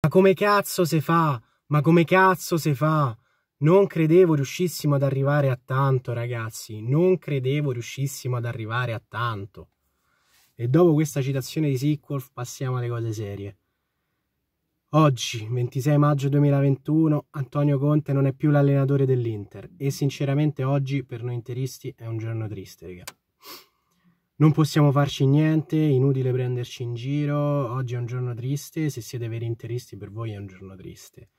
Ma come cazzo se fa? Ma come cazzo se fa? Non credevo riuscissimo ad arrivare a tanto, ragazzi. Non credevo riuscissimo ad arrivare a tanto. E dopo questa citazione di Sequolf passiamo alle cose serie. Oggi, 26 maggio 2021, Antonio Conte non è più l'allenatore dell'Inter e sinceramente oggi per noi interisti è un giorno triste, ragazzi non possiamo farci niente, inutile prenderci in giro, oggi è un giorno triste, se siete veri interisti per voi è un giorno triste.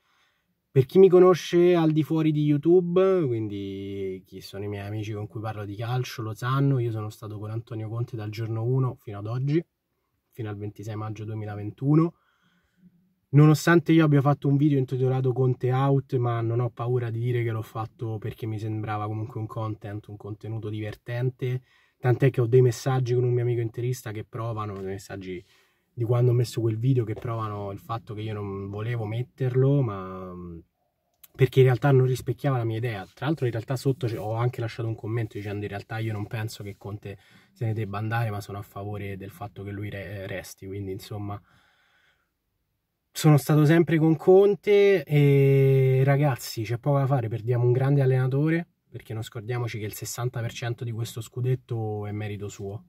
Per chi mi conosce al di fuori di YouTube, quindi chi sono i miei amici con cui parlo di calcio lo sanno, io sono stato con Antonio Conte dal giorno 1 fino ad oggi, fino al 26 maggio 2021. Nonostante io abbia fatto un video intitolato Conte Out, ma non ho paura di dire che l'ho fatto perché mi sembrava comunque un content, un contenuto divertente, Tant'è che ho dei messaggi con un mio amico interista che provano, dei messaggi di quando ho messo quel video che provano il fatto che io non volevo metterlo, ma mm, perché in realtà non rispecchiava la mia idea. Tra l'altro in realtà sotto ho anche lasciato un commento dicendo in realtà io non penso che Conte se ne debba andare, ma sono a favore del fatto che lui re resti, quindi insomma sono stato sempre con Conte e ragazzi c'è poco da fare, perdiamo un grande allenatore perché non scordiamoci che il 60% di questo scudetto è merito suo.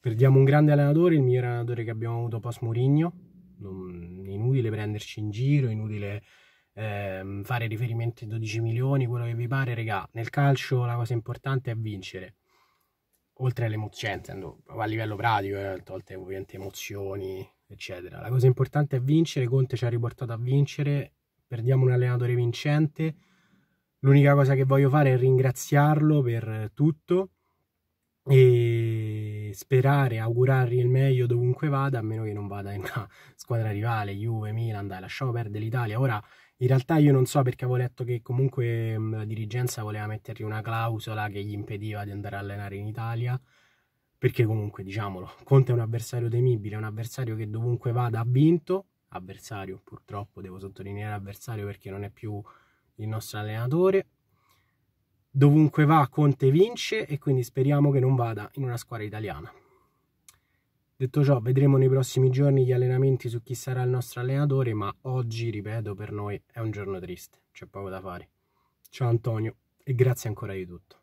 Perdiamo un grande allenatore, il miglior allenatore che abbiamo avuto post Mourinho, inutile prenderci in giro, inutile eh, fare riferimenti ai 12 milioni, quello che vi pare, regà, nel calcio la cosa importante è vincere. Oltre alle emozioni, a livello pratico, eh, tolte ovviamente emozioni, eccetera. La cosa importante è vincere, Conte ci ha riportato a vincere, perdiamo un allenatore vincente, L'unica cosa che voglio fare è ringraziarlo per tutto e sperare, augurargli il meglio dovunque vada, a meno che non vada in una squadra rivale, Juve, Milan, dai, lasciamo perdere l'Italia. Ora, in realtà io non so perché avevo letto che comunque la dirigenza voleva mettergli una clausola che gli impediva di andare a allenare in Italia, perché comunque, diciamolo, Conte è un avversario temibile, è un avversario che dovunque vada ha vinto, avversario purtroppo, devo sottolineare avversario perché non è più il nostro allenatore. Dovunque va Conte vince e quindi speriamo che non vada in una squadra italiana. Detto ciò, vedremo nei prossimi giorni gli allenamenti su chi sarà il nostro allenatore, ma oggi, ripeto, per noi è un giorno triste, c'è poco da fare. Ciao Antonio e grazie ancora di tutto.